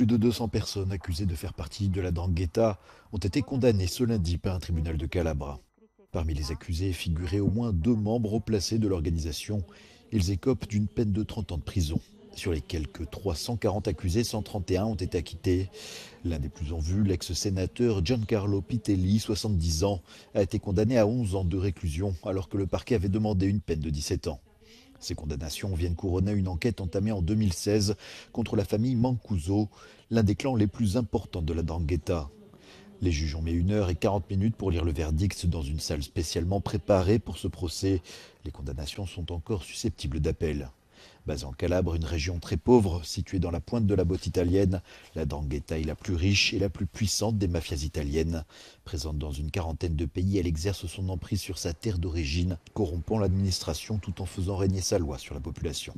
Plus de 200 personnes accusées de faire partie de la Drangheta ont été condamnées ce lundi par un tribunal de Calabre. Parmi les accusés figuraient au moins deux membres placés de l'organisation. Ils écopent d'une peine de 30 ans de prison. Sur les quelques 340 accusés, 131 ont été acquittés. L'un des plus en vue, l'ex-sénateur Giancarlo Pitelli, 70 ans, a été condamné à 11 ans de réclusion alors que le parquet avait demandé une peine de 17 ans. Ces condamnations viennent couronner une enquête entamée en 2016 contre la famille Mancuso, l'un des clans les plus importants de la Dangueta. Les juges ont mis une heure et 40 minutes pour lire le verdict dans une salle spécialement préparée pour ce procès. Les condamnations sont encore susceptibles d'appel. Bas en Calabre, une région très pauvre, située dans la pointe de la botte italienne, la d'Angheta est la plus riche et la plus puissante des mafias italiennes. Présente dans une quarantaine de pays, elle exerce son emprise sur sa terre d'origine, corrompant l'administration tout en faisant régner sa loi sur la population.